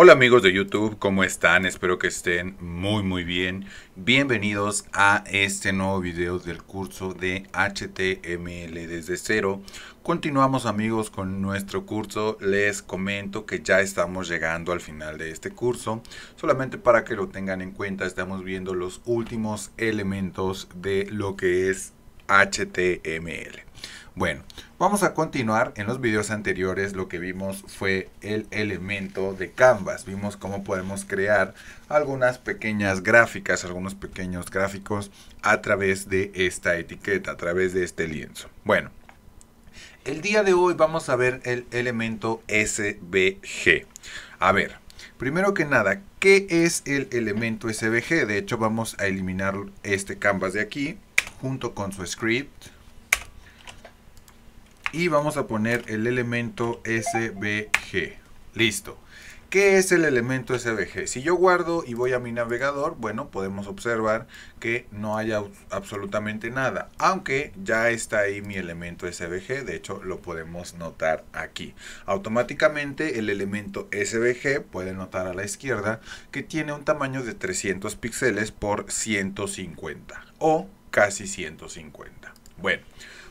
Hola amigos de YouTube, ¿cómo están? Espero que estén muy muy bien. Bienvenidos a este nuevo video del curso de HTML desde cero. Continuamos amigos con nuestro curso. Les comento que ya estamos llegando al final de este curso. Solamente para que lo tengan en cuenta, estamos viendo los últimos elementos de lo que es HTML. Bueno, vamos a continuar. En los videos anteriores lo que vimos fue el elemento de Canvas. Vimos cómo podemos crear algunas pequeñas gráficas, algunos pequeños gráficos a través de esta etiqueta, a través de este lienzo. Bueno, el día de hoy vamos a ver el elemento SVG. A ver, primero que nada, ¿qué es el elemento SVG? De hecho, vamos a eliminar este canvas de aquí junto con su script. Y vamos a poner el elemento SVG. Listo. ¿Qué es el elemento SVG? Si yo guardo y voy a mi navegador, bueno, podemos observar que no haya absolutamente nada, aunque ya está ahí mi elemento SVG, de hecho lo podemos notar aquí. Automáticamente el elemento SVG, puede notar a la izquierda, que tiene un tamaño de 300 píxeles por 150 o casi 150. Bueno,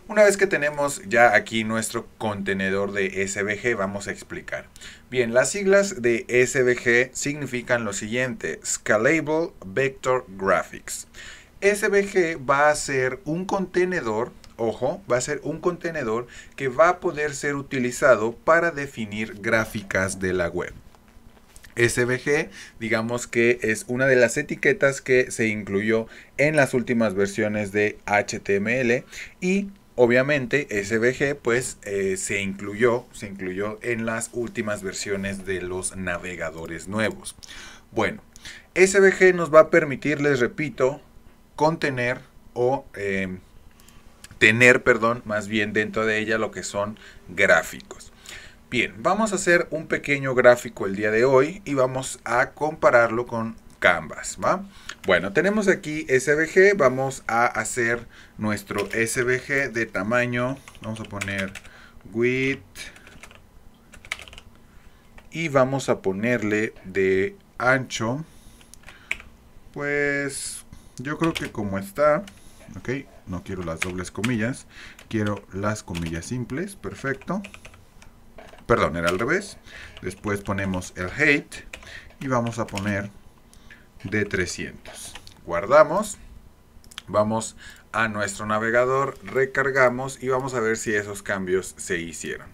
una vez que tenemos ya aquí nuestro contenedor de SVG, vamos a explicar. Bien, las siglas de SVG significan lo siguiente, Scalable Vector Graphics. SVG va a ser un contenedor, ojo, va a ser un contenedor que va a poder ser utilizado para definir gráficas de la web. SVG, digamos que es una de las etiquetas que se incluyó en las últimas versiones de HTML y obviamente SVG pues eh, se incluyó, se incluyó en las últimas versiones de los navegadores nuevos. Bueno, SVG nos va a permitir, les repito, contener o eh, tener, perdón, más bien dentro de ella lo que son gráficos. Bien, vamos a hacer un pequeño gráfico el día de hoy y vamos a compararlo con Canvas, ¿va? Bueno, tenemos aquí SVG, vamos a hacer nuestro SVG de tamaño, vamos a poner width y vamos a ponerle de ancho, pues yo creo que como está, ok, no quiero las dobles comillas, quiero las comillas simples, Perfecto perdón, era al revés. Después ponemos el height y vamos a poner de 300. Guardamos, vamos a nuestro navegador, recargamos y vamos a ver si esos cambios se hicieron.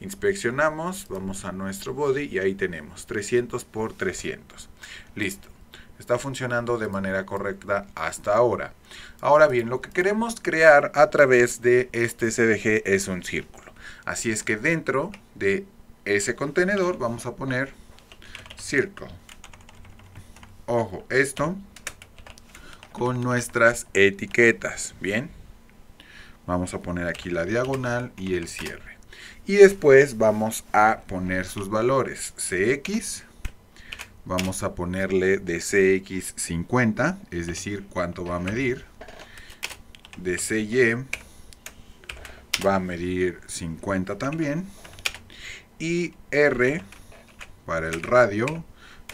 Inspeccionamos, vamos a nuestro body y ahí tenemos 300 por 300. Listo. Está funcionando de manera correcta hasta ahora. Ahora bien, lo que queremos crear a través de este CDG es un círculo. Así es que dentro de ese contenedor vamos a poner circle. Ojo, esto con nuestras etiquetas, ¿bien? Vamos a poner aquí la diagonal y el cierre. Y después vamos a poner sus valores. CX, vamos a ponerle de CX 50, es decir, cuánto va a medir. De CY va a medir 50 también y R para el radio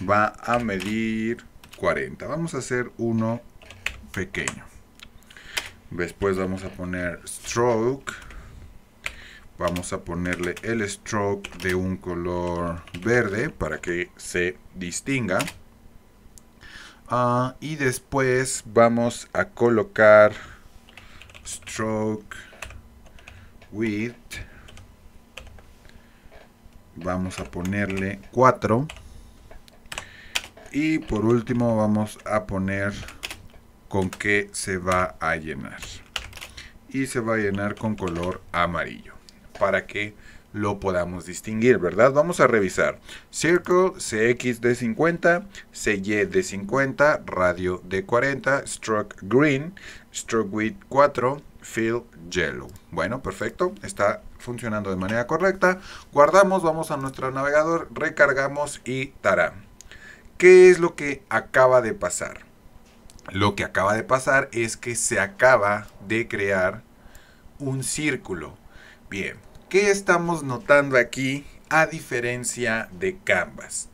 va a medir 40. Vamos a hacer uno pequeño. Después vamos a poner stroke. Vamos a ponerle el stroke de un color verde para que se distinga. Ah, y después vamos a colocar stroke width vamos a ponerle 4 y por último vamos a poner con qué se va a llenar y se va a llenar con color amarillo para que lo podamos distinguir, ¿verdad? Vamos a revisar. Circle, CX de 50, CY de 50, radio de 40, stroke green, stroke width 4, Fill Yellow. Bueno, perfecto, está funcionando de manera correcta. Guardamos, vamos a nuestro navegador, recargamos y tarán. ¿Qué es lo que acaba de pasar? Lo que acaba de pasar es que se acaba de crear un círculo. Bien, ¿qué estamos notando aquí a diferencia de Canvas?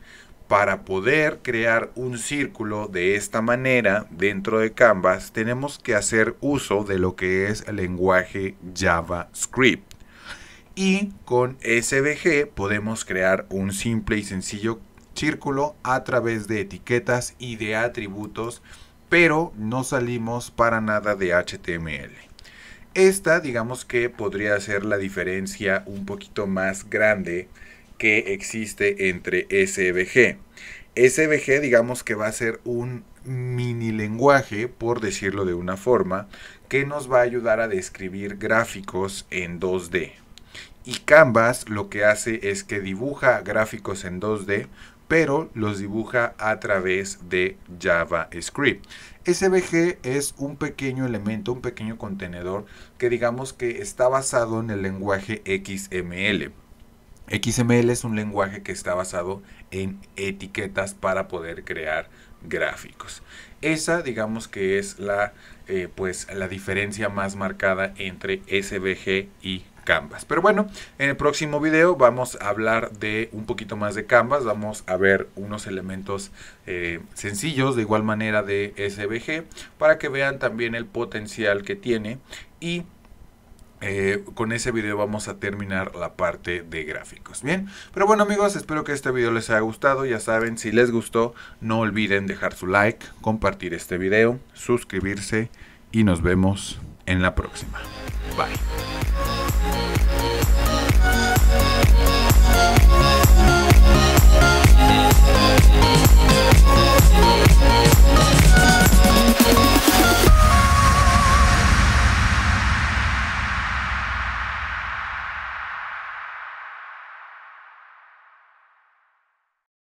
para poder crear un círculo de esta manera dentro de Canvas, tenemos que hacer uso de lo que es el lenguaje JavaScript. Y con SVG podemos crear un simple y sencillo círculo a través de etiquetas y de atributos, pero no salimos para nada de HTML. Esta digamos que podría ser la diferencia un poquito más grande que existe entre SVG. SVG digamos que va a ser un mini lenguaje, por decirlo de una forma, que nos va a ayudar a describir gráficos en 2D. Y Canvas lo que hace es que dibuja gráficos en 2D, pero los dibuja a través de JavaScript. SVG es un pequeño elemento, un pequeño contenedor que digamos que está basado en el lenguaje XML. XML es un lenguaje que está basado en etiquetas para poder crear gráficos. Esa, digamos que es la, eh, pues, la diferencia más marcada entre SVG y Canvas. Pero bueno, en el próximo video vamos a hablar de un poquito más de Canvas, vamos a ver unos elementos eh, sencillos de igual manera de SVG para que vean también el potencial que tiene y eh, con ese video vamos a terminar la parte de gráficos, ¿bien? Pero bueno amigos, espero que este video les haya gustado, ya saben, si les gustó, no olviden dejar su like, compartir este video, suscribirse y nos vemos en la próxima. Bye.